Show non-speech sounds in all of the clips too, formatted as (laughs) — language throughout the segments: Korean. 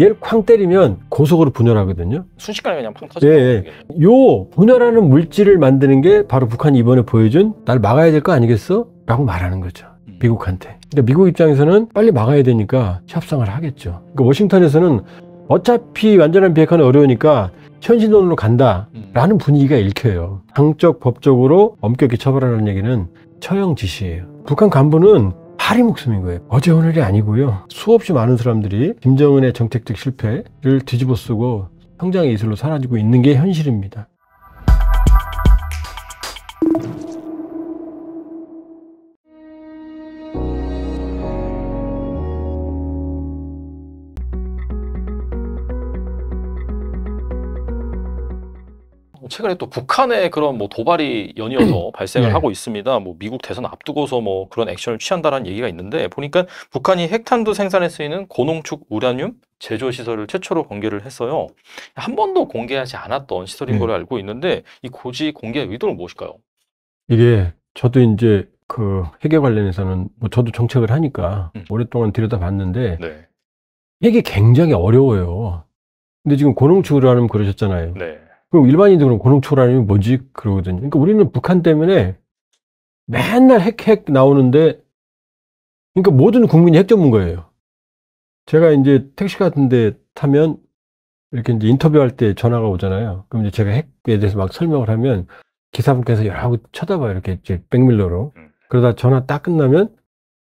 얘를 쾅 때리면 고속으로 분열하거든요. 순식간에 그냥 팡 터지는 예, 예. 요 분열하는 물질을 만드는 게 바로 북한이 이번에 보여준 날 막아야 될 거 아니겠어? 라고 말하는 거죠. 음. 미국한테. 근데 미국 입장에서는 빨리 막아야 되니까 협상을 하겠죠. 그러니까 워싱턴에서는 어차피 완전한 비핵화는 어려우니까 현신론으로 간다라는 음. 분위기가 읽혀요. 당적 법적으로 엄격히 처벌하는 얘기는 처형 지시예요. 북한 간부는 파리 목숨인 거예요. 어제 오늘이 아니고요. 수없이 많은 사람들이 김정은의 정책적 실패를 뒤집어쓰고 성장의 이슬로 사라지고 있는 게 현실입니다. 최근에 또 북한의 그런 뭐 도발이 연이어서 음. 발생을 네. 하고 있습니다. 뭐 미국 대선 앞두고서 뭐 그런 액션을 취한다라는 얘기가 있는데 보니까 북한이 핵탄두 생산에 쓰이는 고농축 우라늄 제조 시설을 최초로 공개를 했어요. 한 번도 공개하지 않았던 시설인 네. 걸 알고 있는데 이 고지 공개 의도는 무엇일까요? 이게 저도 이제 그 핵에 관련해서는 뭐 저도 정책을 하니까 음. 오랫동안 들여다봤는데 네. 이 굉장히 어려워요. 근데 지금 고농축 우라늄 그러셨잖아요. 네. 그럼 일반인들은 고농축라늄이 뭐지? 그러거든요. 그러니까 우리는 북한 때문에 맨날 핵 핵 나오는데 그러니까 모든 국민이 핵 전문가예요. 제가 이제 택시 같은 데 타면 이렇게 이제 인터뷰할 때 전화가 오잖아요. 그럼 이제 제가 핵에 대해서 막 설명을 하면 기사분께서 여러 곳 쳐다봐요. 이렇게 이제 백밀러로. 음. 그러다 전화 딱 끝나면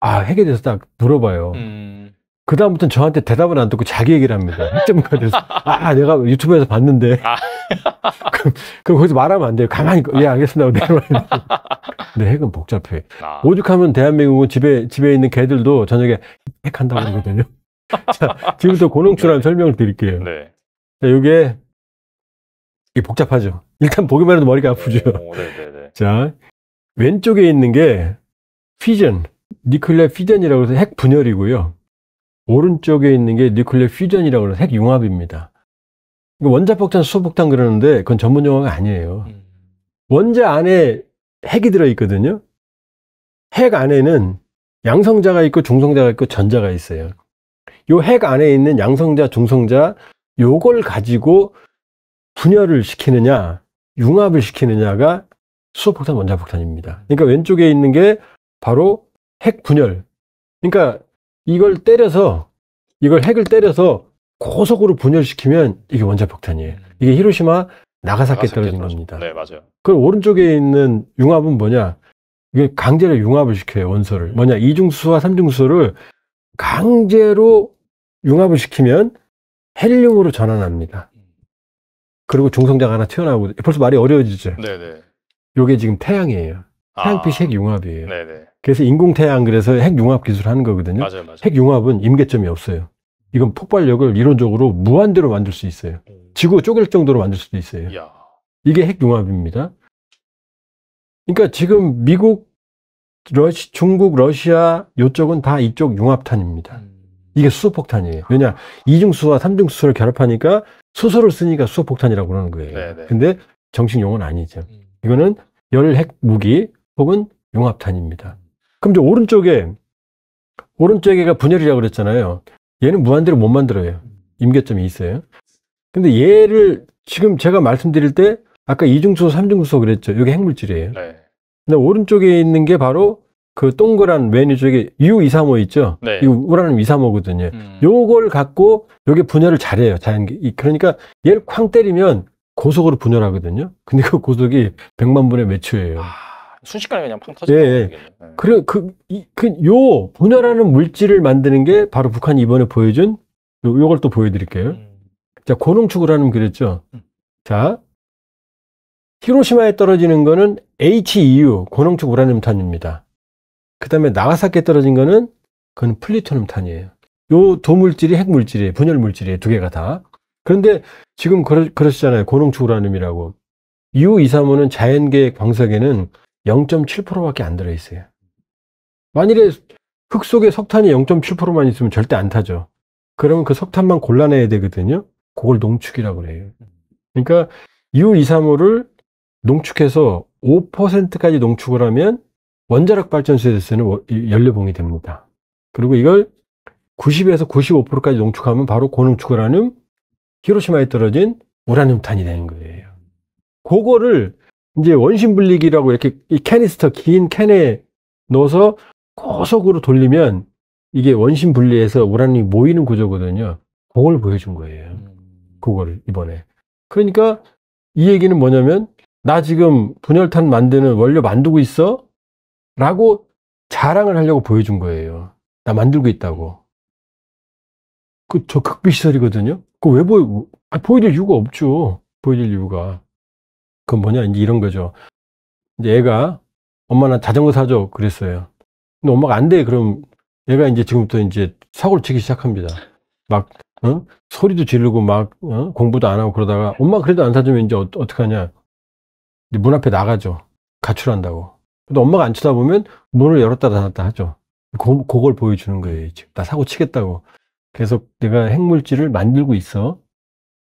아, 핵에 대해서 딱 물어봐요. 음. 그다음부터는 저한테 대답을 안 듣고 자기 얘기를 합니다. 1점가 (laughs) 돼서. 아, 아, 내가 유튜브에서 봤는데. 아. (laughs) 그럼, 그럼 거기서 말하면 안 돼요. 가만히, 아. 예, 알겠습니다. 내려와야 돼. 근데 핵은 복잡해. 아. 오죽하면 대한민국은 집에, 집에 있는 개들도 저녁에 핵한다고 그러거든요. (laughs) 자, 지금부터 고농축한 네. 설명을 드릴게요. 네. 자, 요게, 이 복잡하죠. 일단 보기만 해도 머리가 네. 아프죠. 오, 네, 네, 자, 왼쪽에 있는 게 피전, 니클레 피전이라고 해서 핵 분열이고요. 오른쪽에 있는 게 뉴클리어 퓨전이라고 해서 핵융합입니다. 원자 폭탄, 수소폭탄 그러는데 그건 전문 용어가 아니에요. 음. 원자 안에 핵이 들어있거든요. 핵 안에는 양성자가 있고 중성자가 있고 전자가 있어요. 요 핵 안에 있는 양성자, 중성자 요걸 가지고 분열을 시키느냐, 융합을 시키느냐가 수소폭탄, 원자폭탄입니다. 그러니까 왼쪽에 있는 게 바로 핵 분열. 그러니까 이걸 때려서 이걸 핵을 때려서 고속으로 분열시키면 이게 원자폭탄이에요. 음. 이게 히로시마 나가사키에 떨어진 겁니다. 네, 맞아요. 그 오른쪽에 있는 융합은 뭐냐? 이게 강제로 융합을 시켜요, 원소를. 뭐냐? 이중수와 삼중수를 강제로 융합을 시키면 헬륨으로 전환합니다. 그리고 중성자가 하나 튀어나오고 벌써 말이 어려워지죠. 네, 네. 요게 지금 태양이에요. 아. 태양빛이 아. 핵융합이에요. 네네. 그래서 인공태양 그래서 핵융합 기술 을 하는 거거든요. 맞아요, 맞아요. 핵융합은 임계점이 없어요. 이건 폭발력을 이론적으로 무한대로 만들 수 있어요. 지구 쪼갤 정도로 만들 수도 있어요. 야. 이게 핵융합입니다. 그러니까 지금 미국, 러시, 중국, 러시아 이쪽은다 이쪽 융합탄입니다. 음. 이게 수소폭탄이에요. 왜냐 이중수와 삼중수소를 결합하니까 수소를 쓰니까 수소폭탄이라고 그러는 거예요. 네네. 근데 정식 용어는 아니죠. 음. 이거는 열 핵무기 혹은 용합탄입니다. 그럼 이제 오른쪽에 오른쪽에가 분열이라고 그랬잖아요. 얘는 무한대로 못 만들어요. 임계점이 있어요. 근데 얘를 지금 제가 말씀드릴 때 아까 이중수소, 삼중수소 그랬죠. 이게 핵물질이에요. 네. 근데 오른쪽에 있는 게 바로 그 동그란 맨 위쪽에 U235 있죠. 네. 이 우라늄 235거든요. 음. 요걸 갖고 요게 분열을 잘해요. 자연 그러니까 얘를 쾅 때리면 고속으로 분열하거든요. 근데 그 고속이 100만 분의 몇 초예요. 아. 순식간에 그냥 팡 터지는 예, 거겠네요. 예. 네. 그래 그이그 그, 분열하는 물질을 만드는 게 바로 북한이 이번에 보여준 요, 요걸 또 보여드릴게요. 음. 자 고농축우라늄 그랬죠. 음. 자 히로시마에 떨어지는 거는 HEU 고농축 우라늄탄입니다. 그 다음에 나가사키에 떨어진 거는 그건 플루토늄탄이에요. 요두물질이 핵물질이에요. 분열물질이에요. 두 개가 다. 그런데 지금 그러, 그러시잖아요. 고농축 우라늄이라고. U235는 자연계 광석에는 0.7%밖에 안 들어있어요. 만일에 흙 속에 석탄이 0.7%만 있으면 절대 안 타죠. 그러면 그 석탄만 골라내야 되거든요. 그걸 농축이라고 그래요. 그러니까 u 2, 3 5를 농축해서 5%까지 농축을 하면 원자력 발전소에 대해서는 연료봉이 됩니다. 그리고 이걸 90에서 95%까지 농축하면 바로 고농축을 하는 히로시마에 떨어진 우라늄탄이 되는 거예요. 그거를 이제 원심분리기라고 이렇게 이 캐니스터 긴 캔에 넣어서 고속으로 돌리면 이게 원심 분리해서 우라늄이 모이는 구조거든요. 그걸 보여준 거예요. 음. 그거를 이번에. 그러니까 이 얘기는 뭐냐면 나 지금 분열탄 만드는 원료 만들고 있어? 라고 자랑을 하려고 보여준 거예요. 나 만들고 있다고. 그 저 극비시설이거든요. 그 왜 보여? 아, 보여줄 이유가 없죠. 보여줄 이유가. 그건 뭐냐 이제 이런 거죠 이제 애가 엄마 나 자전거 사줘 그랬어요 근데 엄마가 안 돼 그럼 얘가 이제 지금부터 이제 사고를 치기 시작합니다 막 어? 소리도 지르고 막 어? 공부도 안 하고 그러다가 엄마 그래도 안 사주면 이제 어, 떡하냐문 앞에 나가죠 가출한다고 근데 엄마가 안치다보면 문을 열었다 닫았다 하죠 고, 그걸 보여주는 거예요 지금 나 사고 치겠다고 계속 내가 핵물질을 만들고 있어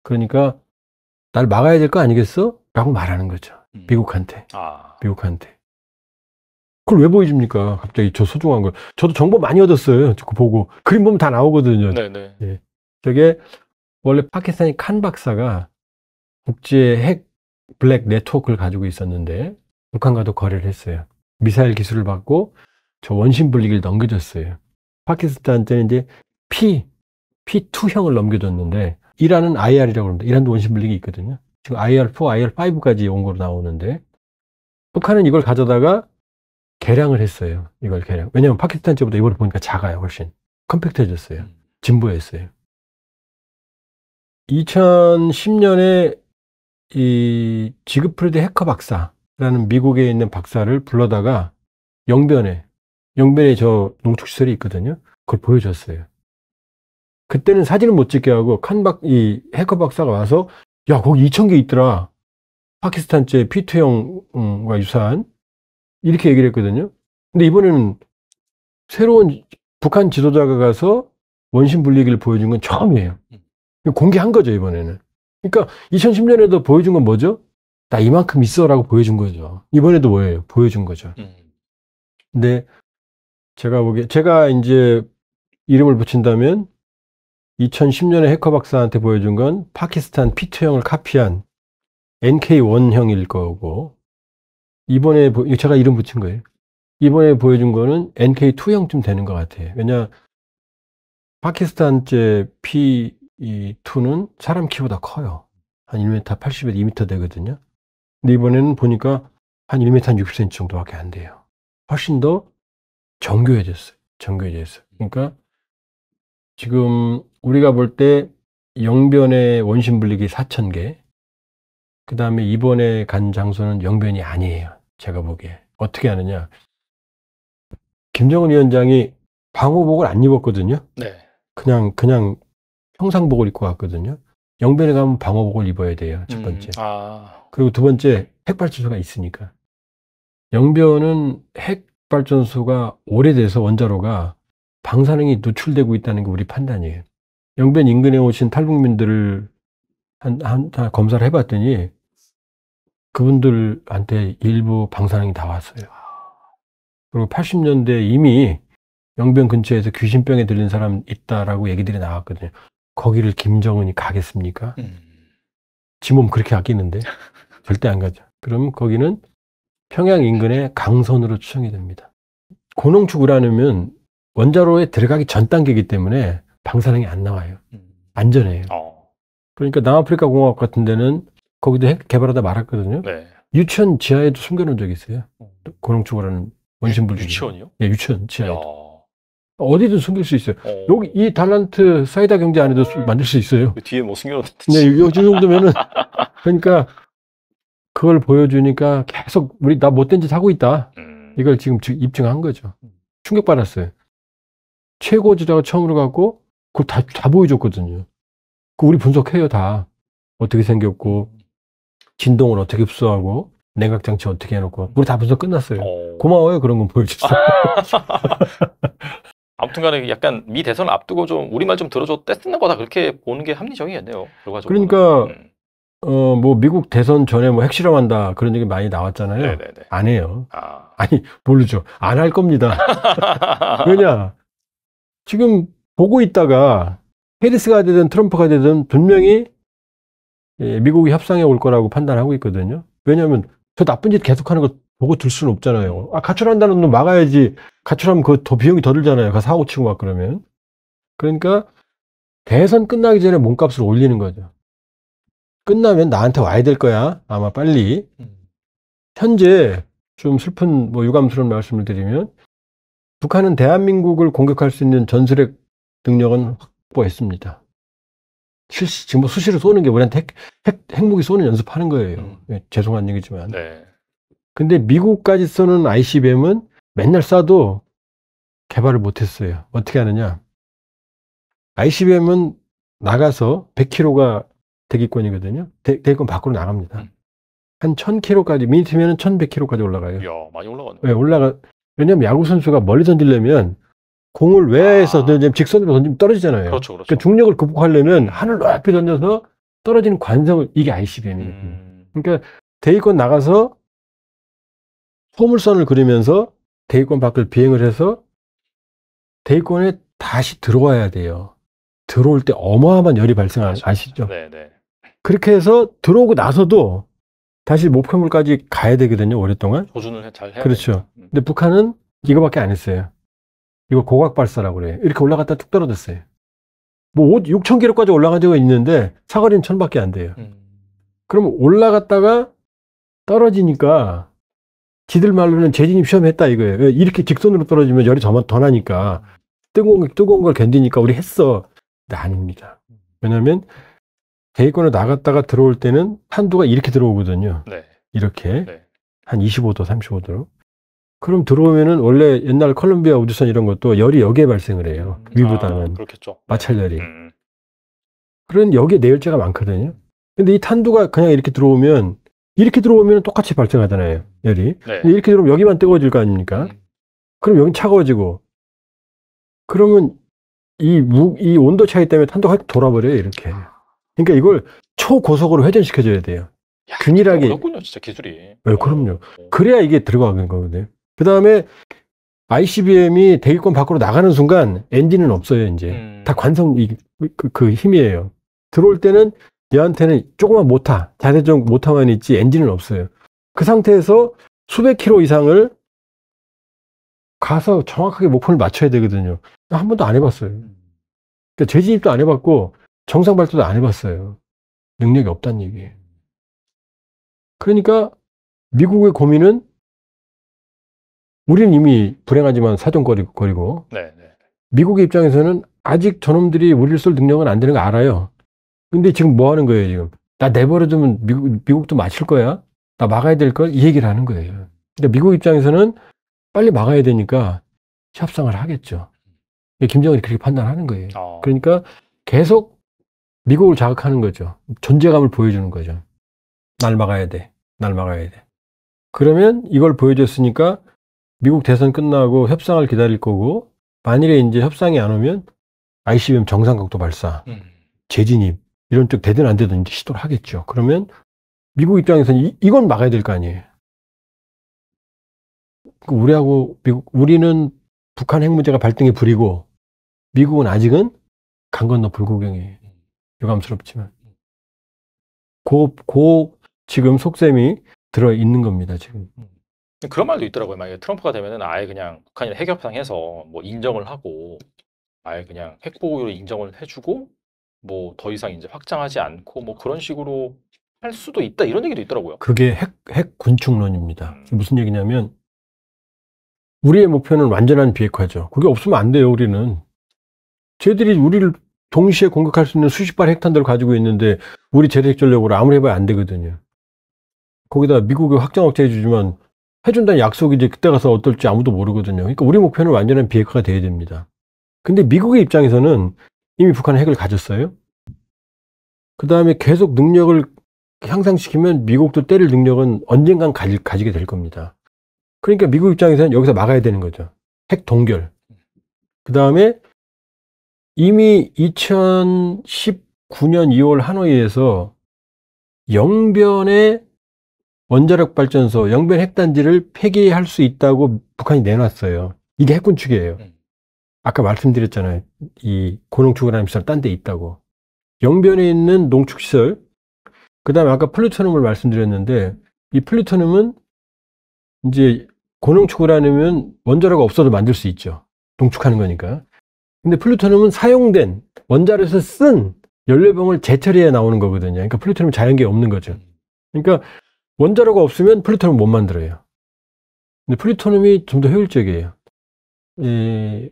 그러니까 날 막아야 될 거 아니겠어? 라고 말하는 거죠. 음. 미국한테. 아. 미국한테. 그걸 왜 보여줍니까? 갑자기 저 소중한 걸. 저도 정보 많이 얻었어요. 저거 그 보고. 그림 보면 다 나오거든요. 네네. 네. 예. 저게 원래 파키스탄이 칸 박사가 국제 핵 블랙 네트워크를 가지고 있었는데 북한과도 거래를 했어요. 미사일 기술을 받고 저 원심 분리기를 넘겨줬어요. 파키스탄한테는 이제 P, P2형을 넘겨줬는데 이란은 IR이라고 합니다. 이란도 원심 분리기 있거든요. 지금 IR4, IR5까지 온 거로 나오는데 북한은 이걸 가져다가 개량을 했어요. 이걸 개량. 왜냐하면 파키스탄 쪽보다 이걸 보니까 작아요. 훨씬 컴팩트해졌어요. 음. 진보했어요. 2010년에 이지그프레드 해커 박사라는 미국에 있는 박사를 불러다가 영변에 영변에 저 농축시설이 있거든요. 그걸 보여줬어요. 그때는 사진을 못 찍게 하고 칸박 이 해커 박사가 와서 야 거기 2 0 0 0개 있더라 파키스탄제 피투형과 음, 유사한 이렇게 얘기를 했거든요 근데 이번에는 새로운 북한 지도자가 가서 원심 분리기를 보여준 건 처음이에요 공개한 거죠 이번에는 그러니까 2010년에도 보여준 건 뭐죠? 나 이만큼 있어라고 보여준 거죠 이번에도 뭐예요? 보여준 거죠 음. 근데 제가 보기에 제가 이제 이름을 붙인다면 2010년에 해커 박사한테 보여준 건 파키스탄 p 2형을 카피한 NK1형일 거고 이번에 제가 이름 붙인 거예요. 이번에 보여준 거는 NK2형쯤 되는 것 같아요. 왜냐 파키스탄제 P2는 사람 키보다 커요. 한 1m 80에 2m 되거든요. 근데 이번에는 보니까 한 1m 60cm 정도밖에 안 돼요. 훨씬 더 정교해졌어요. 정교해졌어요. 그러니까 지금 우리가 볼 때 영변의 원심불리기 4,000개, 그 다음에 이번에 간 장소는 영변이 아니에요. 제가 보기에. 어떻게 하느냐. 김정은 위원장이 방호복을 안 입었거든요. 네. 그냥, 그냥 평상복을 입고 갔거든요. 영변에 가면 방호복을 입어야 돼요. 첫 음, 번째. 음, 아. 그리고 두 번째, 핵발전소가 있으니까. 영변은 핵발전소가 오래돼서 원자로가 방사능이 노출되고 있다는 게 우리 판단이에요. 영변 인근에 오신 탈북민들을 한, 한, 한 검사를 해봤더니 그분들한테 일부 방사능이 나왔어요. 그리고 80년대 이미 영변 근처에서 귀신병에 들린 사람 있다라고 얘기들이 나왔거든요. 거기를 김정은이 가겠습니까? 음. 지몸 그렇게 아끼는데 절대 안 가죠. 그럼 거기는 평양 인근의 강선으로 추정이 됩니다. 고농축 우라늄은 원자로에 들어가기 전 단계이기 때문에 방사능이 안 나와요. 음. 안전해요. 어. 그러니까 남아프리카 공화국 같은 데는 거기도 핵 개발하다 말았거든요. 네. 유치원 지하에도 숨겨놓은 적이 있어요. 어. 고농축어라는 원심불 유, 치원이요 예, 유치원 지하에도. 야. 어디든 숨길 수 있어요. 어. 여기 이 달란트 사이다 경제 안에도 만들 수 있어요. 그 뒤에 뭐숨겨놓듯이 네, 요즘 정도면은 (laughs) 그러니까 그걸 보여주니까 계속 우리 나 못된 짓 하고 있다. 음. 이걸 지금 입증한 거죠. 음. 충격받았어요. 최고지라고 처음으로 갖고 그걸 다, 다 보여줬거든요. 그 우리 분석해요, 다. 어떻게 생겼고, 진동을 어떻게 흡수하고, 냉각장치 어떻게 해놓고. 우리 다 분석 끝났어요. 어... 고마워요, 그런 건 보여줬어요. 아. (laughs) 아무튼 간에 약간 미대선 앞두고 좀 우리말 좀 들어줘 떼쓰는 거다 그렇게 보는 게 합리적이겠네요. 결과적으로 그러니까 음. 어, 뭐, 미국 대선 전에 뭐 핵실험한다 그런 얘기 많이 나왔잖아요. 네네네. 안 해요. 아. 니 모르죠. 안 할 겁니다. (laughs) 왜냐? 지금 보고 있다가 해리스가 되든 트럼프가 되든 분명히 예, 미국이 협상에 올 거라고 판단하고 있거든요. 왜냐하면 저 나쁜 짓 계속하는 거 보고 들 수는 없잖아요. 아, 가출한다는 놈 막아야지. 가출하면 그 더 비용이 더 들잖아요. 가서 사고 치고 막 그러면. 그러니까 대선 끝나기 전에 몸값을 올리는 거죠. 끝나면 나한테 와야 될 거야. 아마 빨리. 음. 현재 좀 슬픈 뭐 유감스러운 말씀을 드리면 북한은 대한민국을 공격할 수 있는 전술핵 능력은 확보했습니다. 실시, 지금 뭐 수시로 쏘는 게 우리한테 핵, 핵, 무기 쏘는 연습하는 거예요. 음. 네, 죄송한 얘기지만. 네. 근데 미국까지 쏘는 ICBM은 맨날 쏴도 개발을 못했어요. 어떻게 하느냐. ICBM은 나가서 100km가 대기권이거든요. 대, 기권 밖으로 나갑니다. 음. 한 1000km까지, 미니트면은 1100km까지 올라가요. 야 많이 올라가네. 네, 예, 올라가. 왜냐면 야구 선수가 멀리 던지려면 공을 외에서 아. 직선으로 던지면 떨어지잖아요. 그렇죠, 그렇죠. 그러니까 중력을 극복하려면 하늘 높이 던져서 떨어지는 관성을 이게 ICBM이거든요. 음. 그러니까 대기권 나가서 포물선을 그리면서 대기권 밖을 비행을 해서 대기권에 다시 들어와야 돼요. 들어올 때 어마어마한 열이 발생하죠. 그렇죠. 아시죠? 네, 네. 그렇게 해서 들어오고 나서도 다시 목표물까지 가야 되거든요. 오랫동안. 조준을 잘 해야 그렇죠. 됩 음. 근데 북한은 이거밖에 안 했어요. 이거 고각 발사라고 그래. 이렇게 올라갔다 뚝 떨어졌어요. 뭐 6천 킬로까지 올라간 적은 있는데 사거리는 천밖에 안 돼요. 음. 그러면 올라갔다가 떨어지니까 지들 말로는 재진입 시험했다 이거예요. 이렇게 직선으로 떨어지면 열이 더, 더 나니까 뜨거운, 뜨거운 걸 견디니까 우리 했어. 근데 아닙니다. 왜냐하면 대기권을 나갔다가 들어올 때는 탄두가 이렇게 들어오거든요. 네. 이렇게 네. 한 25도, 35도로. 그럼 들어오면은 원래 옛날 콜롬비아 우주선 이런 것도 열이 여기에 발생을 해요. 위보다는. 아, 그렇겠죠. 마찰열이. 음, 음. 그런 여기에 내열제가 많거든요. 근데 이 탄두가 그냥 이렇게 들어오면 이렇게 들어오면 똑같이 발생하잖아요. 열이. 네. 이렇게 들어오면 여기만 뜨거워질 거 아닙니까? 음. 그럼 여기 차가워지고. 그러면 이, 무, 이 온도 차이 때문에 탄도가 돌아버려요, 이렇게. 아. 그러니까 이걸 초고속으로 회전시켜줘야 돼요. 야, 균일하게. 어렵군요, 진짜 기술이. 네, 그럼요. 어. 그래야 이게 들어가는 거거든요. 그 다음에 ICBM이 대기권 밖으로 나가는 순간 엔진은 없어요, 이제. 음. 다 관성, 그, 그, 힘이에요. 들어올 때는 얘한테는 조그만 모타, 자세적 모타만 있지 엔진은 없어요. 그 상태에서 수백 키로 이상을 가서 정확하게 목표를 맞춰야 되거든요. 한 번도 안 해봤어요. 음. 그러니까 재진입도 안 해봤고 정상 발도도 안 해봤어요. 능력이 없다는 얘기예요. 그러니까 미국의 고민은 우리는 이미 불행하지만 사정거리고 네, 네. 미국의 입장에서는 아직 저놈들이 우리를 쏠 능력은 안 되는 거 알아요. 근데 지금 뭐 하는 거예요 지금? 나 내버려두면 미국, 미국도 마실 거야. 나 막아야 될 걸 이 얘기를 하는 거예요. 그러니 미국 입장에서는 빨리 막아야 되니까 협상을 하겠죠. 김정은이 그렇게 판단하는 거예요. 어. 그러니까 계속 미국을 자극하는 거죠. 존재감을 보여주는 거죠. 날 막아야 돼. 날 막아야 돼. 그러면 이걸 보여줬으니까 미국 대선 끝나고 협상을 기다릴 거고 만일에 이제 협상이 안 오면 ICBM 정상각도 발사, 음. 재진입 이런 쪽 되든 안 되든 이제 시도를 하겠죠. 그러면 미국 입장에서는 이, 이건 막아야 될 거 아니에요. 그 우리하고 미국 우리는 북한 핵 문제가 발등에 불이고 미국은 아직은 강 건너 불구경이에 유감스럽지만 고고 지금 속셈이 들어 있는 겁니다 지금. 음. 그런 말도 있더라고요. 만약에 트럼프가 되면은 아예 그냥 북한이 핵협상해서 뭐 인정을 하고 아예 그냥 핵보호로 인정을 해주고 뭐 더 이상 이제 확장하지 않고 뭐 그런 식으로 할 수도 있다 이런 얘기도 있더라고요. 그게 핵, 핵 군축론입니다. 음. 무슨 얘기냐면 우리의 목표는 완전한 비핵화죠. 그게 없으면 안 돼요. 우리는 쟤들이 우리를 동시에 공격할 수 있는 수십 발 핵탄두를 가지고 있는데 우리 재래핵 전력으로 아무리 해봐야 안 되거든요. 거기다 미국이 확장 억제해 주지만 해준다는 약속이 이제 그때 가서 어떨지 아무도 모르거든요. 그러니까 우리 목표는 완전한 비핵화가 돼야 됩니다. 근데 미국의 입장에서는 이미 북한 핵을 가졌어요. 그 다음에 계속 능력을 향상시키면 미국도 때릴 능력은 언젠간 가지, 가지게 될 겁니다. 그러니까 미국 입장에서는 여기서 막아야 되는 거죠. 핵 동결. 그 다음에 이미 2019년 2월 하노이에서 영변의 원자력 발전소 영변 핵단지를 폐기할 수 있다고 북한이 내놨어요. 이게 핵군 축이에요. 음. 아까 말씀드렸잖아요. 이 고농 축우라늄 시설 딴 데 있다고. 영변에 있는 농축 시설. 그다음에 아까 플루토늄을 말씀드렸는데 이 플루토늄은 이제 고농 축우라늄은 원자력 없어도 만들 수 있죠. 농축하는 거니까. 근데 플루토늄은 사용된 원자로에서 쓴 연료병을 재처리해 나오는 거거든요. 그러니까 플루토늄 자연계 없는 거죠. 음. 그러니까 원자료가 없으면 플루토늄 못 만들어요. 근데 플루토늄이 좀 더 효율적이에요. 이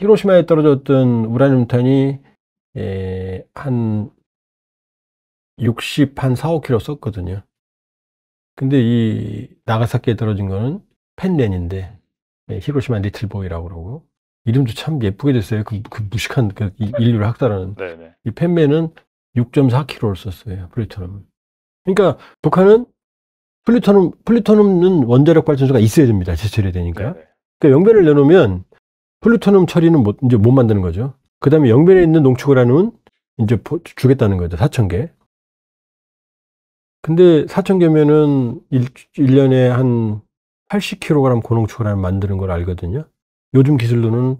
히로시마에 떨어졌던 우라늄탄이 한 60, 한 4, 5kg 썼거든요. 근데 이 나가사키에 떨어진 거는 펜렌인데 예, 히로시마 리틀보이라고 그러고 이름도 참 예쁘게 됐어요. 그, 그 무식한 그 인류를 학살하는 이 펜맨은 6.4kg를 썼어요. 플루토늄. 그러니까 북한은 플루토늄, 플루토늄은 원자력 발전소가 있어야 됩니다. 제철이 되니까 그러니까 영변을 내놓으면 플루토늄 처리는 못, 이제 못 만드는 거죠. 그 다음에 영변에 있는 농축우라는 이제 주겠다는 거죠. 4천 개. 근데 4천 개면은 1, 년에한 80kg 고농축우라는 만드는 걸 알거든요. 요즘 기술로는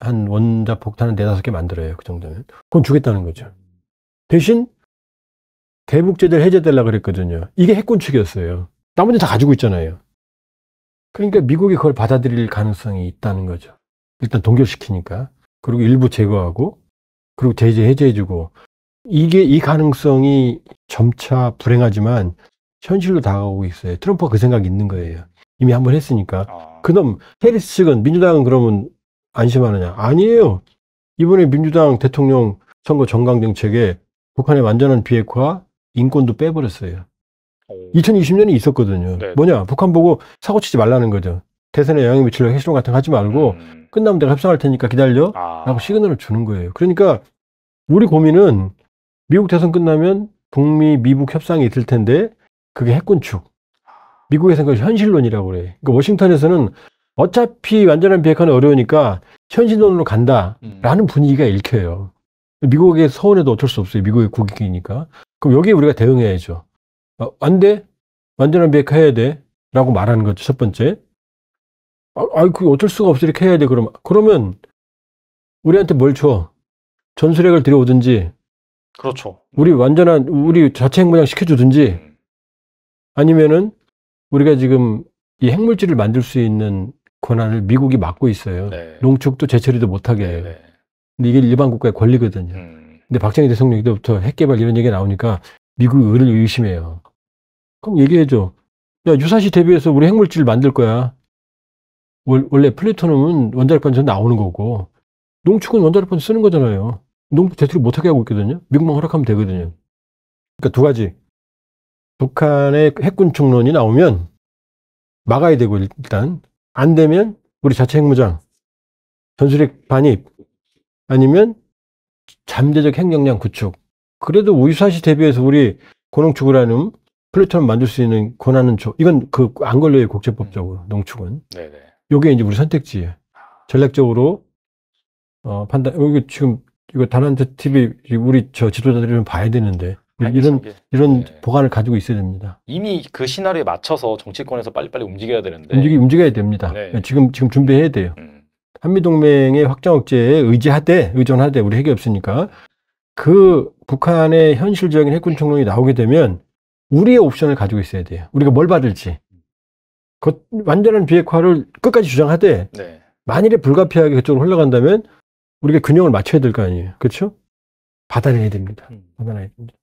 한 원자 폭탄은 네다섯 개 만들어요. 그 정도면. 그건 주겠다는 거죠. 대신 대북 제재를 해제달라 그랬거든요. 이게 핵군축이었어요 나머지 다 가지고 있잖아요. 그러니까 미국이 그걸 받아들일 가능성이 있다는 거죠. 일단 동결시키니까. 그리고 일부 제거하고, 그리고 제재 해제해주고. 이게 이 가능성이 점차 불행하지만 현실로 다가오고 있어요. 트럼프가 그 생각이 있는 거예요. 이미 한번 했으니까. 아. 그놈 해리스 측은 민주당은 그러면 안심하느냐? 아니에요. 이번에 민주당 대통령 선거 정강 정책에 북한의 완전한 비핵화, 인권도 빼버렸어요. 오. 2020년에 있었거든요. 네 뭐냐 북한 보고 사고 치지 말라는 거죠. 대선에 영향 이 미칠 핵실험 같은 거 하지 말고 음. 끝나면 내가 협상할 테니까 기다려 아. 라고 시그널을 주는 거예요. 그러니까 우리 고민은 미국 대선 끝나면 북미 미북 협상이 있을 텐데 그게 핵군축. 미국에서는 그걸 현실론이라고 그래. 그러니까 워싱턴에서는 어차피 완전한 비핵화는 어려우니까 현실론으로 간다라는 음. 분위기가 읽혀요. 미국의 서원에도 어쩔 수 없어요. 미국의 국익이니까. 그럼 여기에 우리가 대응해야죠. 아, 안 돼. 완전한 비핵화해야 돼. 라고 말하는 거죠. 첫 번째. 아, 아이, 그 어쩔 수가 없어. 이렇게 해야 돼. 그러면 그러면 우리한테 뭘 줘? 전술핵을 들여오든지. 그렇죠. 우리 완전한, 우리 자체 핵무장 시켜주든지. 아니면은 우리가 지금 이 핵물질을 만들 수 있는 권한을 미국이 맡고 있어요. 네. 농축도 재처리도 못하게. 해요. 네. 네. 근데 이게 일반 국가의 권리거든요. 음. 근데 박정희 대통령 때부터 핵개발 이런 얘기가 나오니까 미국 의를 의심해요. 그럼 얘기해줘. 야, 유사시 대비해서 우리 핵물질 만들 거야. 월, 원래 플루토늄은 원자력판전소 나오는 거고, 농축은 원자력판전 쓰는 거잖아요. 농축 대출 을 못하게 하고 있거든요. 미국만 허락하면 되거든요. 그러니까 두 가지. 북한의 핵군 총론이 나오면 막아야 되고, 일단. 안 되면 우리 자체 핵무장, 전술핵 반입, 아니면 잠재적 행정량 구축. 그래도 우유사시 대비해서 우리 고농축을하는 플루토늄 만들 수 있는 권한은 줘. 이건 그 안 걸려요 국제법적으로 음. 농축은. 네네. 요게 이제 우리 선택지 전략적으로 어, 판단. 여기 어, 지금 이거 다른테 TV 우리 저 지도자들이 좀 봐야 되는데 알겠습니다. 이런 이런 네. 보관을 가지고 있어야 됩니다. 이미 그 시나리오에 맞춰서 정치권에서 빨리빨리 움직여야 되는데 움직이 움직여야 됩니다. 네. 네 지금 지금 준비해야 돼요. 음. 한미동맹의 확장 억제에 의지하되 의존하되 우리 핵이 없으니까 그 북한의 현실적인 핵군 총론이 나오게 되면 우리의 옵션을 가지고 있어야 돼요. 우리가 뭘 받을지. 그 완전한 비핵화를 끝까지 주장하되 네. 만일에 불가피하게 그쪽으로 흘러간다면 우리가 균형을 맞춰야 될 거 아니에요. 그렇죠? 받아내야 됩니다. 음. 받아내야 됩니다.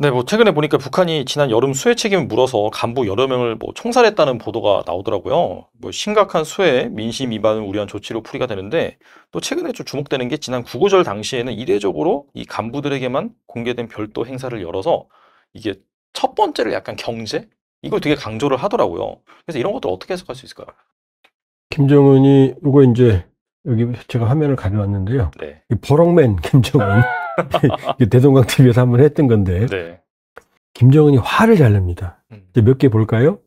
네, 뭐 최근에 보니까 북한이 지난 여름 수해 책임을 물어서 간부 여러 명을 뭐 총살했다는 보도가 나오더라고요. 뭐 심각한 수해, 민심 위반을 우려한 조치로 풀이가 되는데 또 최근에 좀 주목되는 게 지난 구구절 당시에는 이례적으로 이 간부들에게만 공개된 별도 행사를 열어서 이게 첫 번째를 약간 경제 이걸 되게 강조를 하더라고요. 그래서 이런 것들 어떻게 해석할 수 있을까요? 김정은이 이거 이제 여기 제가 화면을 가져왔는데요. 네. 이 버럭맨 김정은. (laughs) 대동강 TV에서 한번 했던 건데 네. 김정은이 화를 잘 냅니다. 음. 이몇개 볼까요?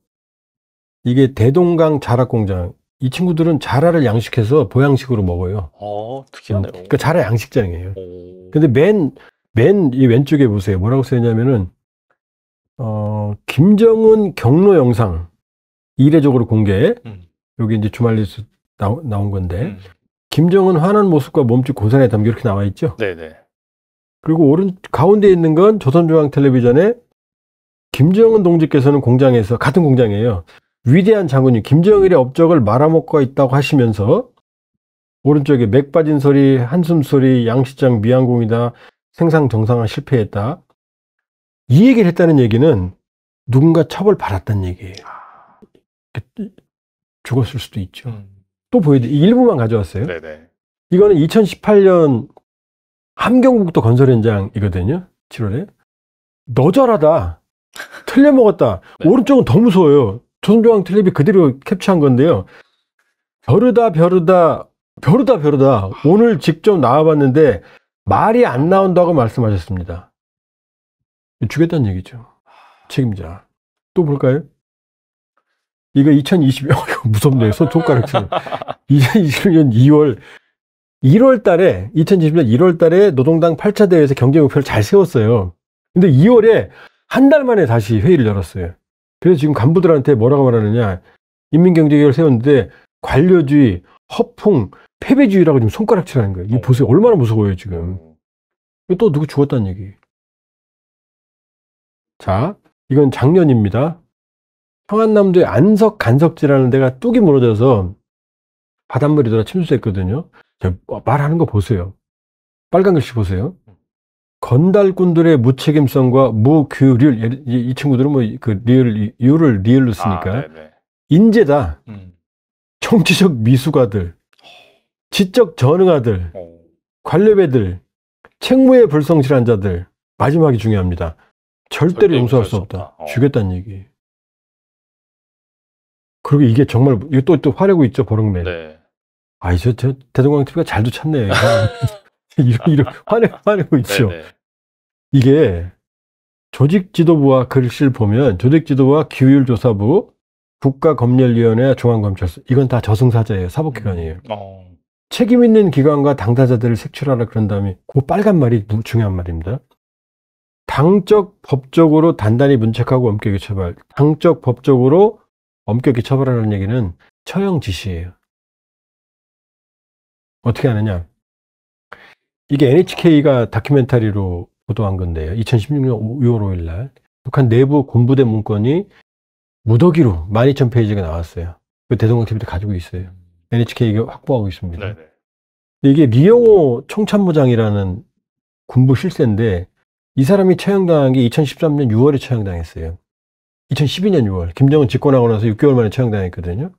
이게 대동강 자락 공장. 이 친구들은 자라를 양식해서 보양식으로 먹어요. 어, 특이하네요. 그러니까 자라 양식장이에요. 오. 근데 맨, 맨 이 왼쪽에 보세요. 뭐라고 써있냐면은, 어, 김정은 경로 영상. 이례적으로 공개. 음. 여기 이제 주말 뉴스 나온 건데. 음. 김정은 화난 모습과 몸짓 고산에 담겨 이렇게 나와 있죠? 네네. 그리고 오른 가운데 있는 건 조선중앙텔레비전의 김정은 동지께서는 공장에서 같은 공장이에요. 위대한 장군님 김정일의 업적을 말아먹고 있다고 하시면서 오른쪽에 맥 빠진 소리, 한숨 소리, 양시장 미항공이다, 생산 정상화 실패했다. 이 얘기를 했다는 얘기는 누군가 처벌 받았다는 얘기예요. 아. 죽었을 수도 있죠. 음. 또 보여드 일부만 가져왔어요. 네네. 이거는 2018년 함경북도 건설 현장이거든요. 7월에. 너절하다. 틀려 먹었다. (laughs) 네. 오른쪽은 더 무서워요. 조선중앙 텔레비 그대로 캡처한 건데요. 벼르다 벼르다 벼르다 벼르다 오늘 직접 나와봤는데 말이 안 나온다고 말씀하셨습니다. 죽였다는 얘기죠. 책임자. 또 볼까요? 이거 2020, (laughs) 무섭네요. 손, 가락 치면. 2021년 2월 1월 달에 2020년 1월 달에 노동당 8차 대회에서 경제 목표를 잘 세웠어요. 근데 2월에 한 달 만에 다시 회의를 열었어요. 그래서 지금 간부들한테 뭐라고 말하느냐. 인민경제계획을 세웠는데 관료주의, 허풍, 패배주의라고 지금 손가락질하는 거예요. 이 어. 보세요. 얼마나 무서워요, 지금. 어. 또 누구 죽었다는 얘기. 자, 이건 작년입니다. 평안남도의 안석 간석지라는 데가 뚝이 무너져서 바닷물이 들어 침수했거든요. 말하는 거 보세요. 빨간 글씨 보세요. 건달꾼들의 무책임성과 무규율, 예, 이, 이 친구들은 뭐그 리을, 유를 리을로 쓰니까 아, 인재다. 음. 정치적 미숙아들, 지적 전능아들, 관료배들, 책무에 불성실한 자들, 마지막이 중요합니다. 절대로 용서할 수 없다. 어. 주겠다는 얘기. 그리고 이게 정말, 이게 또, 또 화내고 있죠, 보름맨 네. 아이, 저, 저, 대동강 TV가 잘도 찾네이런이런 (laughs) 화내, 화내고 있죠. 네네. 네. 이게 조직 지도부와 글씨를 보면 조직 지도부와 기율조사부 국가검열위원회, 중앙검찰서 이건 다 저승사자예요. 사법기관이에요. 음. 어. 책임 있는 기관과 당사자들을 색출하라 그런 다음에 그 빨간 말이 중요한 말입니다. 당적 법적으로 단단히 문책하고 엄격히 처벌. 당적 법적으로 엄격히 처벌하는 얘기는 처형 지시예요. 어떻게 하느냐. 이게 NHK가 다큐멘터리로 보도한 건데요. 2016년 5월 5일 날 북한 내부 군부대 문건이 무더기로 12,000페이지가 나왔어요. 그 대동강 TV도 가지고 있어요. NHK가 확보하고 있습니다. 네네. 네. 이게 리영호 총참모장이라는 군부 실세인데 이 사람이 처형당한 게 2013년 6월에 처형당했어요. 2012년 6월 김정은 집권하고 나서 6개월 만에 처형당했거든요.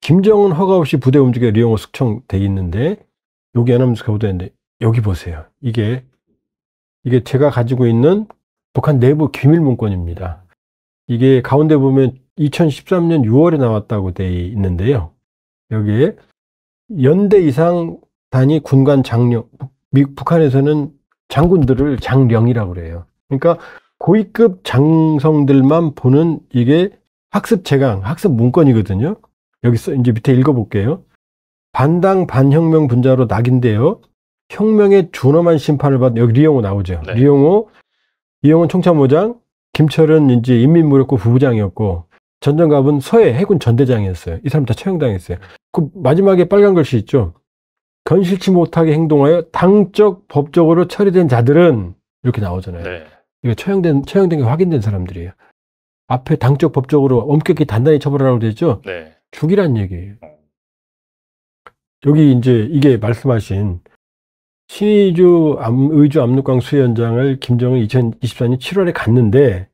김정은 허가 없이 부대 움직여 리용호 숙청돼 있는데 여기 안하면서 가보도했는데 여기 보세요. 이게 이게 제가 가지고 있는 북한 내부 기밀 문건입니다. 이게 가운데 보면 2013년 6월에 나왔다고 돼 있는데요. 여기에 연대 이상 단위 군관 장령 미 북한에서는 장군들을 장령이라고 그래요. 그러니까 고위급 장성들만 보는 이게 학습 재강, 학습 문건이거든요. 여기서 이제 밑에 읽어볼게요. 반당 반혁명 분자로 낙인데요. 혁명의 준엄한 심판을 받은 여기 리용호 나오죠. 네. 리용호 이용은 총참모장, 김철은 이제 인민무력구 부부장이었고 전정갑은 서해 해군 전대장이었어요. 이 사람 다 처형당했어요. 네. 그 마지막에 빨간 글씨 있죠. 건실치 못하게 행동하여 당적 법적으로 처리된 자들은 이렇게 나오잖아요. 네. 이거 처형된 처형된 게 확인된 사람들이에요. 앞에 당적 법적으로 엄격히 단단히 처벌하라고 되죠. 네. 죽이란 얘기예요. 네. 여기 이제 이게 말씀하신 신의주 암, 의주 압록강 수해연장을 김정은 2024년 7월에 갔는데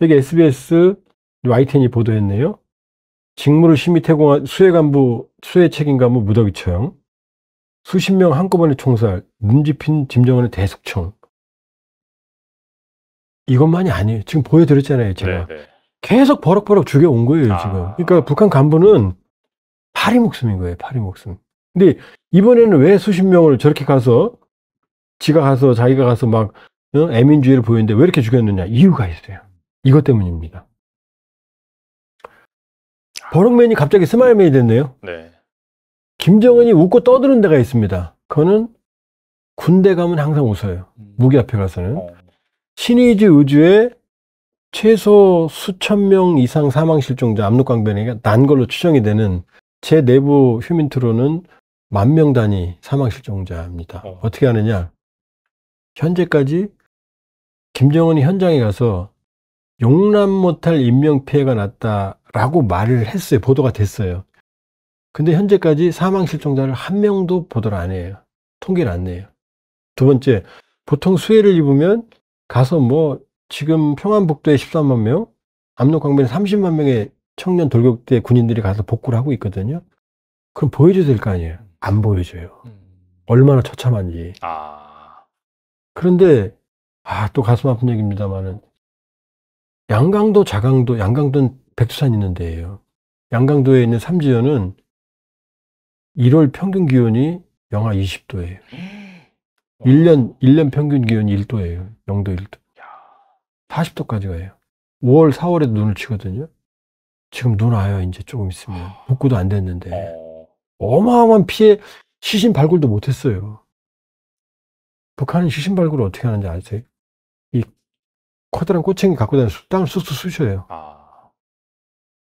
여기 SBS YTN이 보도했네요. 직무를 심의 태공한 수해 간부, 수해 책임 간부 무더기 처형, 수십 명 한꺼번에 총살, 눈짚힌 김정은의 대숙청. 이것만이 아니에요. 지금 보여드렸잖아요, 제가. 네네. 네. 계속 버럭버럭 죽여온 거예요, 아. 지금. 그러니까 북한 간부는 파리 목숨인 거예요, 파리 목숨. 근데 이번에는 왜 수십 명을 저렇게 가서 지가 가서 자기가 가서 막 어? 애민주의를 보였는데 왜 이렇게 죽였느냐? 이유가 있어요. 이것 때문입니다. 아. 버럭맨이 갑자기 스마일맨이 됐네요. 네. 김정은이 웃고 떠드는 데가 있습니다. 그거는 군대 가면 항상 웃어요. 음. 무기 앞에 가서는. 어. 신의주 우주의 최소 수천 명 이상 사망 실종자 압록강변에난 걸로 추정이 되는 제 내부 휴민트로는 만 명 단위 사망 실종자입니다. 어. 어떻게 하느냐? 현재까지 김정은이 현장에 가서 용납 못할 인명 피해가 났다라고 말을 했어요. 보도가 됐어요. 근데 현재까지 사망 실종자를 한 명도 보도를 안 해요. 통계를 안 내요. 두 번째, 보통 수해를 입으면 가서 뭐 지금 평안북도에 13만 명, 압록강변에 30만 명의 청년 돌격대 군인들이 가서 복구를 하고 있거든요. 그럼 보여줘야 될 거 아니에요. 안 보여줘요. 음. 얼마나 처참한지. 아. 그런데 아또 가슴 아픈 얘기입니다만은 양강도 자강도 양강도는 백두산 있는 데예요. 양강도에 있는 삼지연은 1월 평균 기온이 영하 20도예요. 1년 1년 평균 기온이 1도예요. 0도 1도. 40도까지 가요. 5월, 4월에도 눈을 치거든요. 지금 눈 와요, 이제 조금 있으면. 복구도 아. 안 됐는데. 어. 어마어마한 피해, 시신 발굴도 못했어요. 북한은 시신 발굴을 어떻게 하는지 아세요? 이 커다란 꼬챙이 갖고 다니는 땅을 쑥쑥 쑤셔요. 아.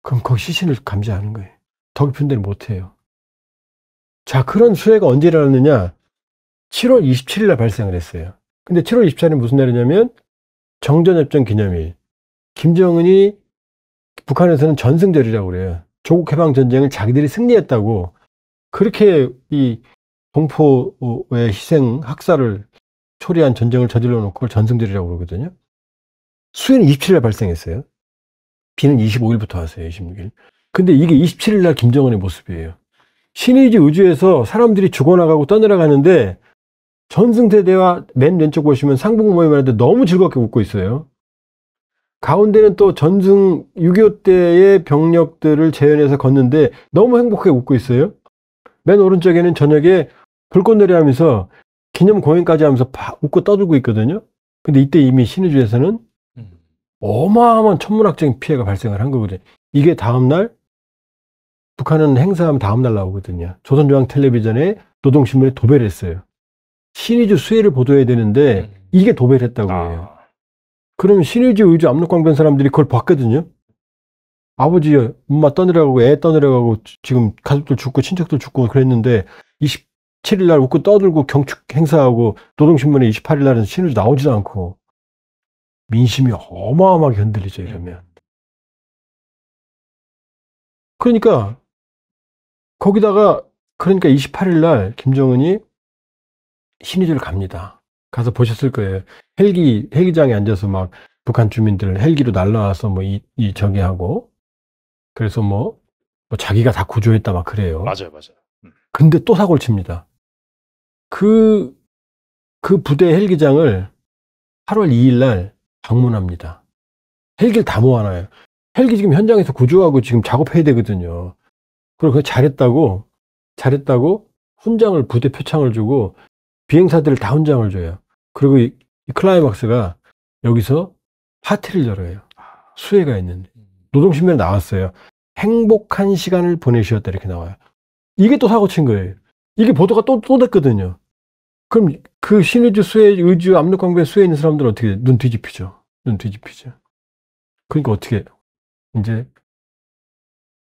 그럼 거기 그 시신을 감지하는 거예요. 더 깊은 데는 못해요. 자, 그런 수해가 언제 일어났느냐? 7월 27일 날 발생을 했어요. 근데 7월 24일에 무슨 날이냐면 정전협정 기념일. 김정은이 북한에서는 전승절이라고 그래요. 조국 해방 전쟁을 자기들이 승리했다고 그렇게 이 동포의 희생 학살을 초래한 전쟁을 저질러 놓고 그걸 전승절이라고 그러거든요. 수해는 27일 에 발생했어요. 비는 25일부터 왔어요. 26일. 근데 이게 27일 날 김정은의 모습이에요. 신의지 우주에서 사람들이 죽어나가고 떠내려가는데 전승세대와 맨 왼쪽 보시면 상봉모임 하는데 너무 즐겁게 웃고 있어요. 가운데는 또 전승 6.25 때의 병력들을 재현해서 걷는데 너무 행복하게 웃고 있어요. 맨 오른쪽에는 저녁에 불꽃놀이 하면서 기념 공연까지 하면서 팍 웃고 떠들고 있거든요. 근데 이때 이미 신의주에서는 음. 어마어마한 천문학적인 피해가 발생을 한 거거든요. 이게 다음날 북한은 행사하면 다음날 나오거든요. 조선중앙텔레비전에 노동신문에 도배를 했어요. 신의주 수혜를 보도해야 되는데 음. 이게 도배를 했다고 아. 해요. 그럼 신의주 의주 압록강변 사람들이 그걸 봤거든요. 아버지 엄마 떠내려가고 애 떠내려가고 지금 가족들 죽고 친척들 죽고 그랬는데 27일 날 웃고 떠들고 경축 행사하고 노동신문에 28일 날은 신의주 나오지도 않고 민심이 어마어마하게 흔들리죠 음. 이러면. 그러니까 거기다가 그러니까 28일 날 김정은이 신의주를 갑니다. 가서 보셨을 거예요. 헬기, 헬기장에 앉아서 막 북한 주민들 헬기로 날라와서 뭐 이, 이 저기 하고 그래서 뭐, 뭐 자기가 다 구조했다 막 그래요. 맞아요, 맞아요. 음. 근데 또 사고를 칩니다. 그, 그 부대 헬기장을 8월 2일 날 방문합니다. 헬기를 다 모아놔요. 헬기 지금 현장에서 구조하고 지금 작업해야 되거든요. 그리고 그 잘했다고, 잘했다고 훈장을 부대 표창을 주고 비행사들을 다 훈장을 줘요. 그리고 이, 이 클라이막스가 여기서 파티를 열어요. 수혜가 있는데. 노동신문에 나왔어요. 행복한 시간을 보내셨다 이렇게 나와요. 이게 또 사고 친 거예요. 이게 보도가 또, 또 됐거든요. 그럼 그 신의주 수혜, 의주, 압력광강변 수혜 있는 사람들은 어떻게 돼? 눈 뒤집히죠. 눈 뒤집히죠. 그러니까 어떻게 이제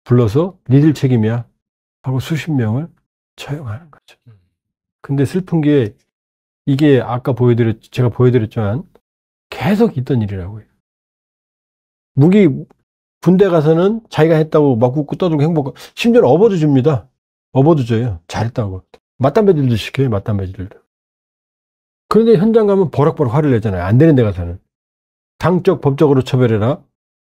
불러서 니들 책임이야 하고 수십 명을 처형하는 거죠. 음. 근데 슬픈 게 이게 아까 보여드렸, 제가 보여드렸지만 계속 있던 일이라고요. 무기, 군대 가서는 자기가 했다고 막 웃고 떠들고 행복 심지어 업어도 줍니다. 업어도 줘요. 잘했다고. 맞담배질도 시켜요, 맞담배질도. 그런데 현장 가면 버럭버럭 화를 내잖아요. 안 되는 데 가서는. 당적, 법적으로 처벌해라.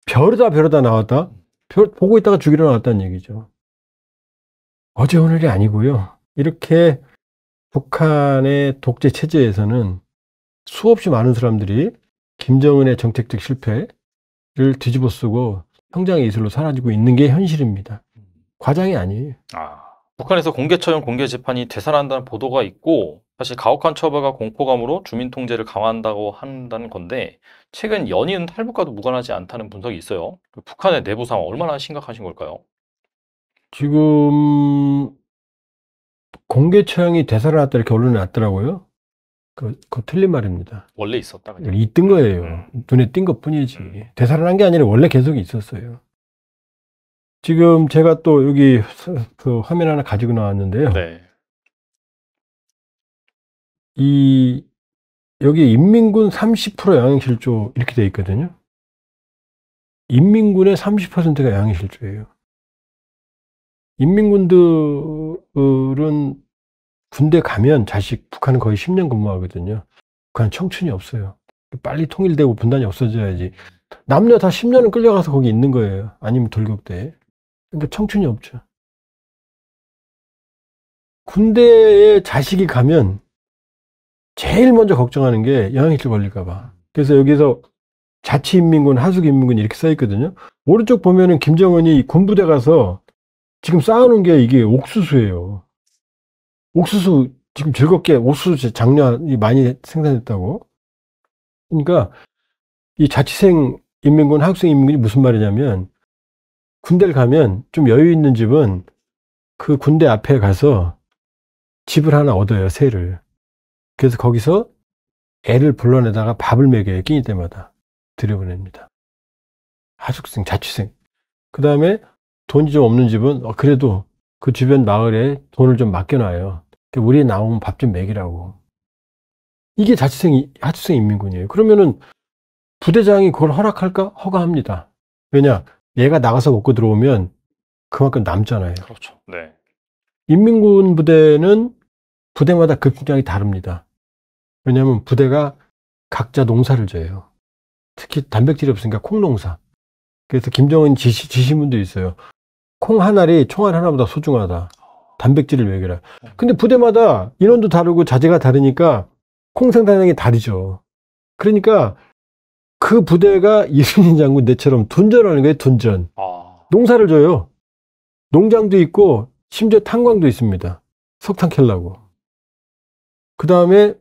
벼르다 벼르다 나왔다. 벼, 보고 있다가 죽이러 나왔다는 얘기죠. 어제 오늘이 아니고요. 이렇게 북한의 독재 체제에서는 수없이 많은 사람들이 김정은의 정책적 실패를 뒤집어 쓰고 형장의 이슬로 사라지고 있는 게 현실입니다. 과장이 아니에요. 아, 북한에서 공개 처형 공개 재판이 되살아난다는 보도가 있고 사실 가혹한 처벌과 공포감으로 주민 통제를 강화한다고 한다는 건데 최근 연이은 탈북과도 무관하지 않다는 분석이 있어요. 그 북한의 내부 상황 얼마나 심각하신 걸까요? 지금 공개 처형이 되살아났다 이렇게 올려놨더라고요. 그그 틀린 말입니다. 원래 있었다. 그냥. 있던 거예요. 음. 눈에 띈 것 뿐이지. 음. 대살아난 게 아니라 원래 계속 있었어요. 지금 제가 또 여기 그 화면 하나 가지고 나왔는데요. 네. 이 여기 인민군 30% 영양실조 이렇게 돼 있거든요. 인민군의 30%가 영양실조예요. 인민군들은 군대 가면 자식 북한은 거의 10년 근무하거든요. 북한 청춘이 없어요. 빨리 통일되고 분단이 없어져야지. 남녀 다 10년은 끌려가서 거기 있는 거예요. 아니면 돌격대에. 그러니까 청춘이 없죠. 군대에 자식이 가면 제일 먼저 걱정하는 게 영양실 걸릴까 봐. 그래서 여기서 자치인민군, 하숙인민군 이렇게 써 있거든요. 오른쪽 보면은 김정은이 군부대 가서 지금 쌓아놓은 게 이게 옥수수예요. 옥수수 지금 즐겁게 옥수수 작년이 많이 생산됐다고. 그러니까 이 자취생 인민군, 학생 인민군이 무슨 말이냐면 군대를 가면 좀 여유 있는 집은 그 군대 앞에 가서 집을 하나 얻어요, 새를. 그래서 거기서 애를 불러내다가 밥을 먹여요, 끼니 때마다. 들여보냅니다. 하숙생, 자취생. 그 다음에 돈이 좀 없는 집은 어, 그래도 그 주변 마을에 돈을 좀 맡겨놔요. 우리 나오면 밥 좀 먹이라고. 이게 자치생, 자치생 인민군이에요. 그러면은 부대장이 그걸 허락할까? 허가합니다. 왜냐? 얘가 나가서 먹고 들어오면 그만큼 남잖아요. 그렇죠. 네. 인민군 부대는 부대마다 급식량이 다릅니다. 왜냐하면 부대가 각자 농사를 져요. 특히 단백질이 없으니까 콩 농사. 그래서 김정은 지시, 지시문도 있어요. 콩하나이 총알 하나보다 소중하다. 단백질을 먹여라. 근데 부대마다 인원도 다르고 자재가 다르니까 콩 생산량이 다르죠. 그러니까 그 부대가 (laughs) 이순신 장군 내처럼 돈전하는 거예요, 둔전. 아... 농사를 줘요. 농장도 있고, 심지어 탄광도 있습니다. 석탄 캘라고. 그 다음에,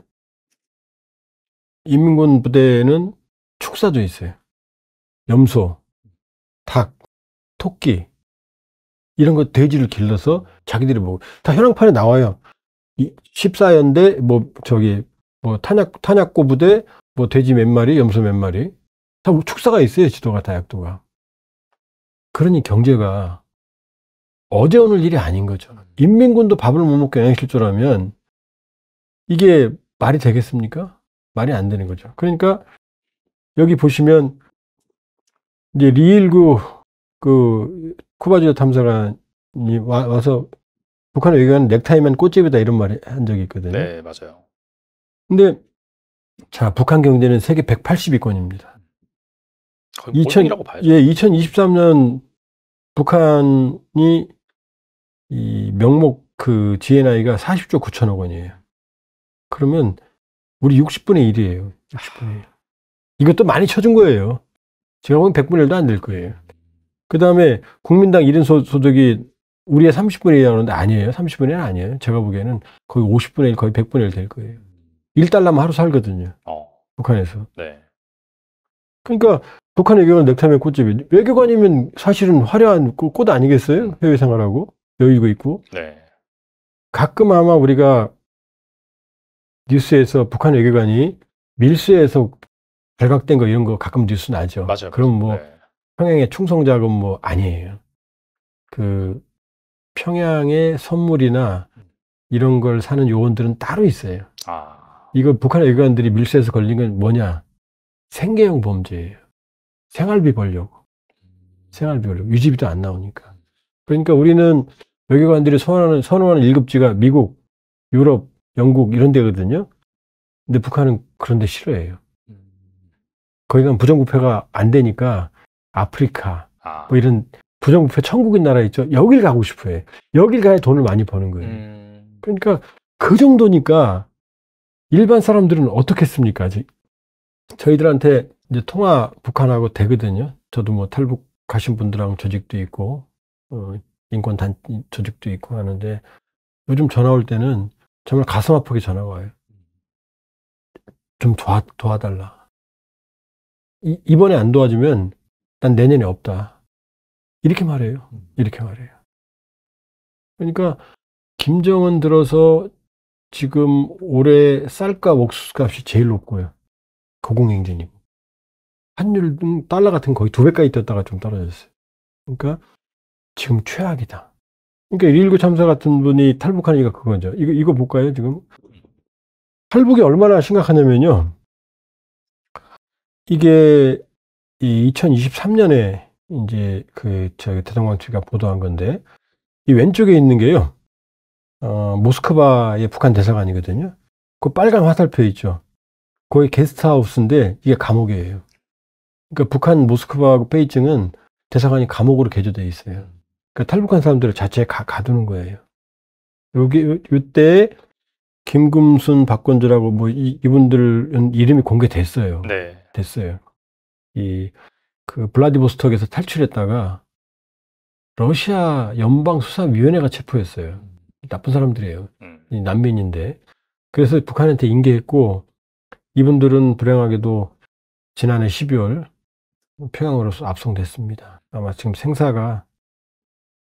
인민군 부대에는 축사도 있어요. 염소, 닭, 토끼, 이런 거 돼지를 길러서 자기들이 먹고 다 현황판에 나와요. 14연대 뭐 저기 뭐 탄약 탄약고 부대 뭐 돼지 몇 마리 염소 몇 마리 다 축사가 있어요 지도가 다약도가 그러니 경제가 어제 오늘 일이 아닌 거죠. 인민군도 밥을 못 먹고 영양실조라면 이게 말이 되겠습니까? 말이 안 되는 거죠. 그러니까 여기 보시면 이제 리일구 그 쿠바주도 탐사관이 와, 서 북한을 얘기는 넥타이면 꽃집이다 이런 말을한 적이 있거든요. 네, 맞아요. 근데 자, 북한 경제는 세계 180위권입니다. 2000, 뭐 예, 2023년 북한이 이 명목 그 GNI가 40조 9천억 원이에요. 그러면 우리 60분의 1이에요. 60분의 1. 이것도 많이 쳐준 거예요. 제가 보면 100분의 1도 안 될 거예요. 그 다음에 국민당 1인 소득이 우리의 30분의 1이라 하는데 아니에요. 30분의 1 아니에요. 제가 보기에는 거의 50분의 1, 거의 100분의 1 될 거예요. 1달러면 하루 살거든요. 어. 북한에서. 네. 그러니까 북한 외교관 넥타면 꽃집이 외교관이면 사실은 화려한 꽃 아니겠어요? 해외 생활하고 여유가 있고. 네. 가끔 아마 우리가 뉴스에서 북한 외교관이 밀수에서 발각된 거 이런 거 가끔 뉴스 나죠. 맞아요. 그럼 뭐 네. 평양의 충성작은 뭐 아니에요. 그 평양의 선물이나 이런 걸 사는 요원들은 따로 있어요. 아. 이거 북한 외교관들이 밀수해서 걸린 건 뭐냐? 생계형 범죄예요. 생활비 벌려고. 생활비 벌려고. 유지비도 안 나오니까. 그러니까 우리는 외교관들이 선호하는, 선호하는 일급지가 미국, 유럽, 영국 이런 데거든요. 근데 북한은 그런 데 싫어해요. 거기 가 부정부패가 안 되니까 아프리카 아. 뭐 이런 부정부패 천국인 나라 있죠. 여길 가고 싶어해. 여길 가야 돈을 많이 버는 거예요. 음. 그러니까 그 정도니까 일반 사람들은 어떻겠습니까? 저희들한테 이제 통화 북한하고 되거든요. 저도 뭐 탈북하신 분들하고 조직도 있고 어, 인권 단 조직도 있고 하는데 요즘 전화 올 때는 정말 가슴 아프게 전화 와요. 좀 도와 도와달라. 이, 이번에 안 도와주면 난 내년에 없다. 이렇게 말해요. 음. 이렇게 말해요. 그러니까 김정은 들어서 지금 올해 쌀값, 옥수수값이 제일 높고요. 고공행진이. 환율은 달러 같은 거의 두 배까지 뛰다가좀 떨어졌어요. 그러니까 지금 최악이다. 그러니까 119 참사 같은 분이 탈북하는 이 그거죠. 이거, 이거 볼까요, 지금? 탈북이 얼마나 심각하냐면요. 이게 이 2023년에 이제 그 저기 대동강 측이가 보도한 건데 이 왼쪽에 있는 게요. 어, 모스크바의 북한 대사관이거든요. 그 빨간 화살표 있죠. 거기 게스트하우스인데 이게 감옥이에요. 그러니까 북한 모스크바하 베이징은 대사관이 감옥으로 개조돼 있어요. 그러니까 탈북한 사람들을 자체에 가, 가두는 거예요. 요게 요때 김금순 박건주라고 뭐 이, 분들 이름이 공개됐어요. 네. 됐어요. 이그 블라디보스톡에서 탈출했다가 러시아 연방 수사위원회가 체포했어요. 음. 나쁜 사람들이에요. 음. 이 난민인데 그래서 북한한테 인계했고 이분들은 불행하게도 지난해 12월 평양으로서 압송됐습니다. 아마 지금 생사가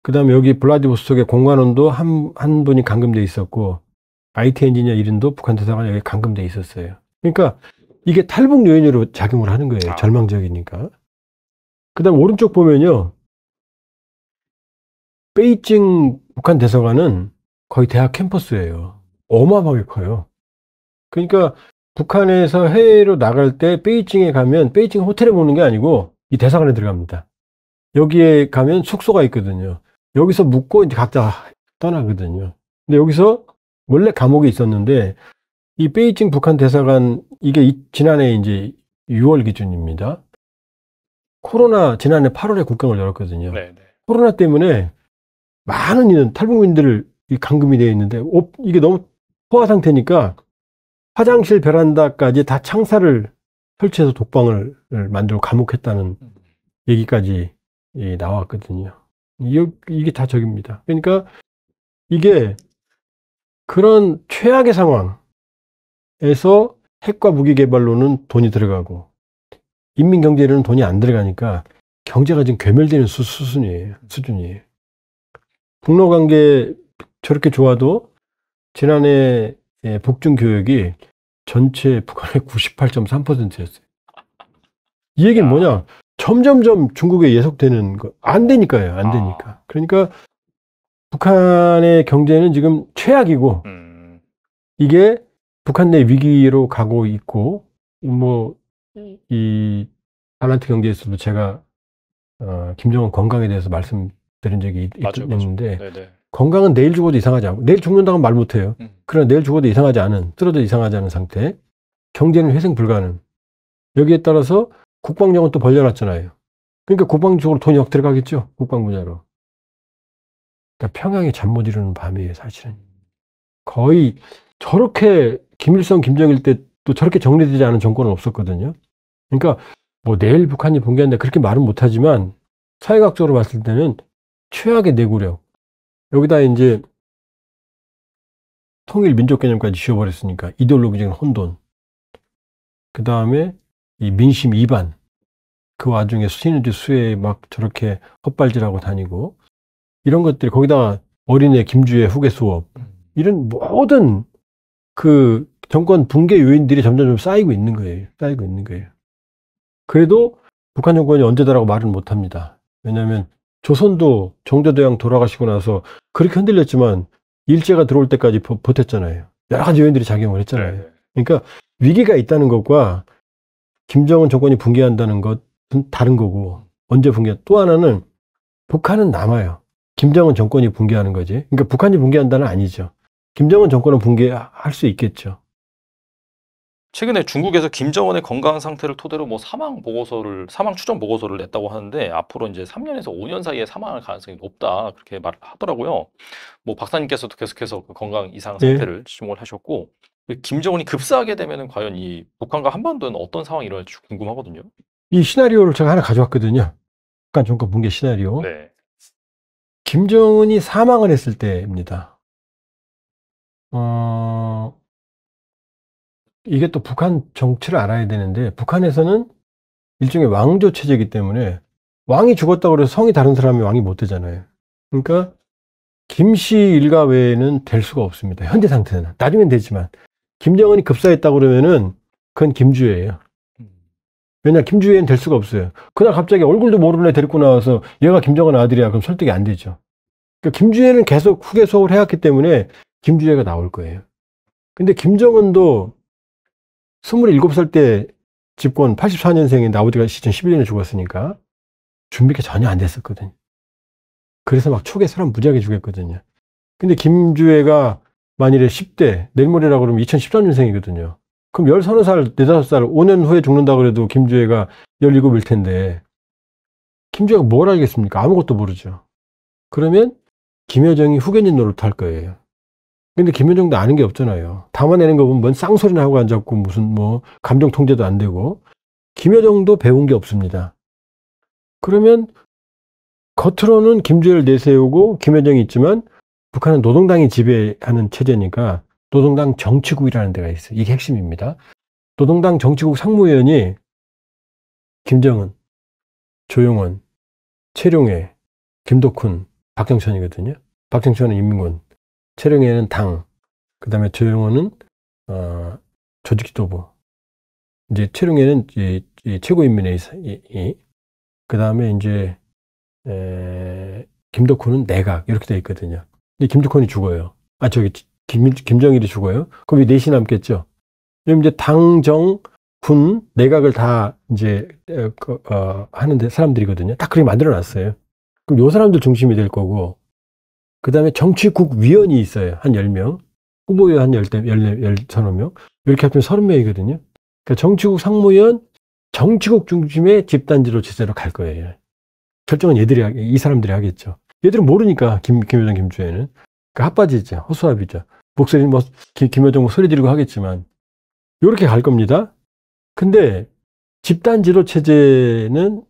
그 다음에 여기 블라디보스톡의 공관원도 한, 한 분이 감금돼 있었고 IT 엔지니어 1인도 북한 대사관 여기 감금돼 있었어요. 그러니까 이게 탈북 요인으로 작용을 하는 거예요. 아. 절망적이니까. 그 다음 오른쪽 보면요. 베이징 북한 대사관은 거의 대학 캠퍼스예요. 어마어마하게 커요. 그러니까 북한에서 해외로 나갈 때 베이징에 가면 베이징 호텔에 보는 게 아니고 이 대사관에 들어갑니다. 여기에 가면 숙소가 있거든요. 여기서 묵고 이제 각자 떠나거든요. 근데 여기서 원래 감옥에 있었는데 이 베이징 북한 대사관 이게 이, 지난해 이제 6월 기준입니다. 코로나 지난해 8월에 국경을 열었거든요. 네네. 네. 코로나 때문에 많은 이런 탈북민들을 감금이 되어 있는데 오, 이게 너무 포화 상태니까 화장실 베란다까지 다 창살을 설치해서 독방을 만들고 감옥했다는 음. 얘기까지 예, 나왔거든요. 이게, 이게 다 적입니다. 그러니까 이게 그런 최악의 상황, 에서 핵과 무기 개발로는 돈이 들어가고 인민 경제로는 돈이 안 들어가니까 경제가 지금 괴멸되는 수, 수순이에요. 수준이에요. 북로 관계 저렇게 좋아도 지난해 복중 예, 교역이 전체 북한의 98.3%였어요. 이 얘기는 뭐냐? 점점점 중국에 예속되는 거 안 되니까요. 안 아. 되니까. 그러니까 북한의 경제는 지금 최악이고 음. 이게 북한 내 위기로 가고 있고 뭐이 네. 아란트 경제에서도 제가 어, 김정은 건강에 대해서 말씀드린 적이 맞아 있는데 건강은 내일 죽어도 이상하지 않고 내일 죽는다고 말 못해요. 음. 그러나 내일 죽어도 이상하지 않은 떨어져 이상하지 않은 상태 경제는 회생 불가능 여기에 따라서 국방력은 또 벌려놨잖아요. 그러니까 국방 쪽으로 돈이 억 들어가겠죠. 국방 분야로. 그러니까 평양에잠 못 이루는 밤이에요. 사실은 거의 저렇게 김일성, 김정일 때또 저렇게 정리되지 않은 정권은 없었거든요. 그러니까 뭐 내일 북한이 붕괴한다 그렇게 말은 못하지만 사회학적으로 봤을 때는 최악의 내구력. 여기다 이제 통일 민족 개념까지 지워버렸으니까 이데올로기적인 혼돈. 그 다음에 이 민심 이반. 그 와중에 신의주 수에 막 저렇게 헛발질하고 다니고 이런 것들이 거기다가 어린애 김주의 후계 수업 이런 모든 그 정권 붕괴 요인들이 점점 쌓이고 있는 거예요. 쌓이고 있는 거예요. 그래도 북한 정권이 언제다라고 말은 못 합니다. 왜냐하면 조선도 정조대왕 돌아가시고 나서 그렇게 흔들렸지만 일제가 들어올 때까지 버, 텼잖아요 여러 가지 요인들이 작용을 했잖아요. 네, 네. 그러니까 위기가 있다는 것과 김정은 정권이 붕괴한다는 것은 다른 거고 언제 붕괴? 또 하나는 북한은 남아요. 김정은 정권이 붕괴하는 거지. 그러니까 북한이 붕괴한다는 아니죠. 김정은 정권은 붕괴할 수 있겠죠. 최근에 중국에서 김정은의 건강 상태를 토대로 뭐 사망 보고서를 사망 추정 보고서를 냈다고 하는데 앞으로 이제 3년에서 5년 사이에 사망할 가능성이 높다 그렇게 말하더라고요. 뭐 박사님께서도 계속해서 그 건강 이상 네. 상태를 네. 지목을 하셨고 그 김정은이 급사하게 되면은 과연 이 북한과 한반도는 어떤 상황이 일어날지 궁금하거든요. 이 시나리오를 제가 하나 가져왔거든요. 북한 정권 붕괴 시나리오. 네. 김정은이 사망을 했을 때입니다. 어, 이게 또 북한 정치를 알아야 되는데 북한에서는 일종의 왕조 체제이기 때문에 왕이 죽었다고 해서 성이 다른 사람이 왕이 못 되잖아요. 그러니까 김씨 일가 외에는 될 수가 없습니다. 현재 상태는 나중엔 되지만 김정은이 급사했다고 그러면은 그건 김주혜예요. 왜냐 김주혜는 될 수가 없어요. 그날 갑자기 얼굴도 모르는 애 데리고 나와서 얘가 김정은 아들이야 그럼 설득이 안 되죠. 그러니까 김주혜는 계속 후계 소홀 해왔기 때문에 김주애가 나올 거예요. 근데 김정은도 27살 때 집권 84년생인 나버지가 시즌 11년에 죽었으니까 준비가 전혀 안 됐었거든요. 그래서 막 초기에 사람 무지하게 죽였거든요. 근데 김주애가 만일에 10대, 내일 모레라고 그러면 2013년생이거든요. 그럼 13살, 15살, 5년 후에 죽는다 그래도 김주애가 17일 텐데, 김주애가 뭘 알겠습니까? 아무것도 모르죠. 그러면 김여정이 후견인 노릇할 거예요. 근데 김현정도 아는 게 없잖아요. 담아내는 거 보면 뭔 쌍소리나 하고 앉았고 무슨 뭐 감정 통제도 안 되고 김여정도 배운 게 없습니다. 그러면 겉으로는 김주열 내세우고 김여정이 있지만 북한은 노동당이 지배하는 체제니까 노동당 정치국이라는 데가 있어요. 이게 핵심입니다. 노동당 정치국 상무위원이 김정은, 조용원, 최룡해, 김덕훈, 박정천이거든요. 박정천은 인민군. 최룡에는 당, 그 다음에 조영호는 어, 조직지도부. 이제 최룡에는 이, 이 최고인민회의, 이, 그 다음에 이제 에, 김덕호는 내각 이렇게 돼 있거든요. 근데 김덕호이 죽어요. 아 저기 김, 김정일이 죽어요. 그럼 이 넷이 남겠죠. 그럼 이제 당정 군 내각을 다 이제 그, 어, 하는데 사람들이거든요. 다 그렇게 만들어놨어요. 그럼 요 사람들 중심이 될 거고 그 다음에 정치국 위원이 있어요. 한 10명. 후보위원 한 10, 10, 15명. 이렇게 합치면 30명이거든요. 그러니까 정치국 상무위원, 정치국 중심의 집단지로제대로갈 거예요. 결정은 얘들이, 이 사람들이 하겠죠. 얘들은 모르니까, 김, 김여정, 김주혜는. 그러니까 핫바지죠. 허수아비죠. 목소리, 뭐, 김, 김여정 뭐 소리 지르고 하겠지만. 이렇게 갈 겁니다. 근데 집단지도 체제는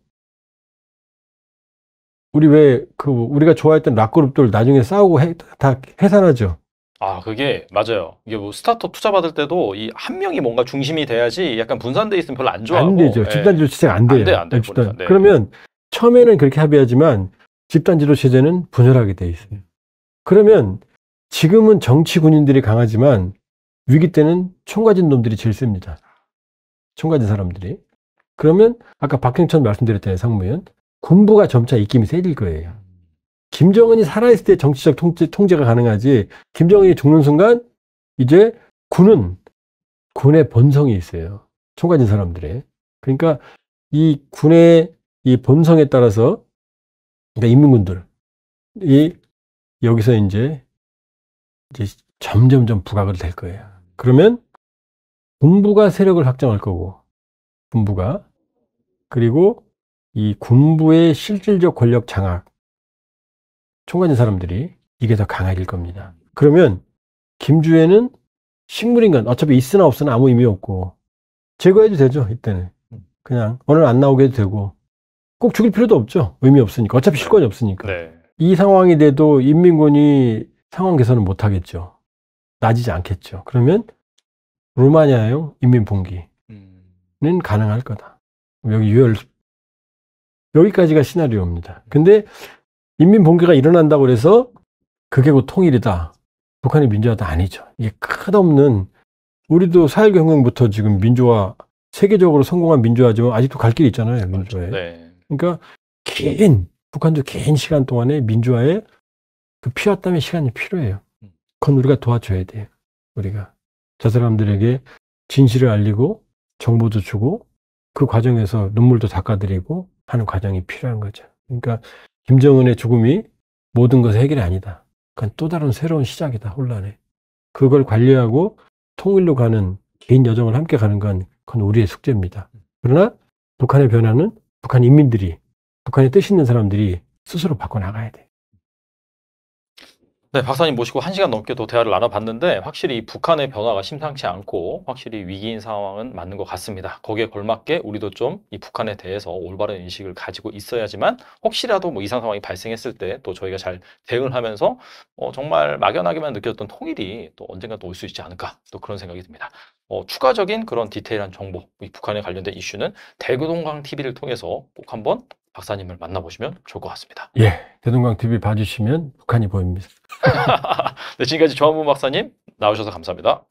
우리 왜 그 우리가 좋아했던 락 그룹들 나중에 싸우고 해, 다 해산하죠. 아 그게 맞아요. 이게 뭐 스타트업 투자 받을 때도 이 한 명이 뭔가 중심이 돼야지 약간 분산돼 있으면 별로 안 좋아하고 안 되죠. 예. 집단지도 시작 안 돼요. 안 돼요, 안돼 집단. 네. 그러면 처음에는 그렇게 합의하지만 집단지로 체제는 분열하게 돼 있어요. 그러면 지금은 정치 군인들이 강하지만 위기 때는 총 가진 놈들이 제일 셉니다. 총 가진 사람들이. 그러면 아까 박형천 말씀드렸잖아요, 상무위원. 군부가 점차 입김이 세질 거예요. 김정은이 살아있을 때 정치적 통제, 가 가능하지, 김정은이 죽는 순간, 이제 군은, 군의 본성이 있어요. 총괄인 사람들의. 그러니까, 이 군의 이 본성에 따라서, 그러니까 인민군들이 여기서 이제, 이제 점점점 부각을 될 거예요. 그러면, 군부가 세력을 확장할 거고, 군부가. 그리고 이 군부의 실질적 권력 장악, 총괄인 사람들이 이게 더 강하길 겁니다. 그러면 김주혜는 식물인간, 어차피 있으나 없으나 아무 의미 없고, 제거해도 되죠, 이때는. 그냥, 오늘 안 나오게 해도 되고, 꼭 죽일 필요도 없죠. 의미 없으니까. 어차피 실권이 없으니까. 네. 이 상황이 돼도 인민군이 상황 개선을 못 하겠죠. 나지지 않겠죠. 그러면 루마니아형 인민봉기는 음. 가능할 거다. 여기 유혈 여기까지가 시나리오입니다. 근데 인민 봉기가 일어난다고 해서 그게 곧 통일이다. 북한이 민주화도 아니죠. 이게 끝없는 우리도 사회 경영부터 지금 민주화 세계적으로 성공한 민주화지만 아직도 갈 길이 있잖아요. 그렇죠. 민주화에. 네. 그러니까 긴 북한도 긴 시간 동안에 민주화에 그 피와 땀의 시간이 필요해요. 음. 그건 우리가 도와줘야 돼요. 우리가 저 사람들에게 진실을 알리고 정보도 주고 그 과정에서 눈물도 닦아드리고 하는 과정이 필요한 거죠. 그러니까 김정은의 죽음이 모든 것의 해결이 아니다. 그건 또 다른 새로운 시작이다. 혼란에. 그걸 관리하고 통일로 가는 개인 여정을 함께 가는 건 그건 우리의 숙제입니다. 그러나 북한의 변화는 북한 인민들이 북한에 뜻 있는 사람들이 스스로 바꿔 나가야 돼. 네, 박사님 모시고 한시간 넘게 또 대화를 나눠봤는데 확실히 북한의 변화가 심상치 않고 확실히 위기인 상황은 맞는 것 같습니다. 거기에 걸맞게 우리도 좀 이 북한에 대해서 올바른 인식을 가지고 있어야지만 혹시라도 뭐 이상 상황이 발생했을 때 또 저희가 잘 대응을 하면서 어, 정말 막연하게만 느꼈던 통일이 또 언젠가 또 올 수 있지 않을까 또 그런 생각이 듭니다. 어, 추가적인 그런 디테일한 정보, 북한에 관련된 이슈는 대구동광 TV를 통해서 꼭 한번 박사님을 만나보시면 좋을 것 같습니다. 예, 대동강 TV 봐주시면 북한이 보입니다. (laughs) 네, 지금까지 조한문 박사님 나오셔서 감사합니다.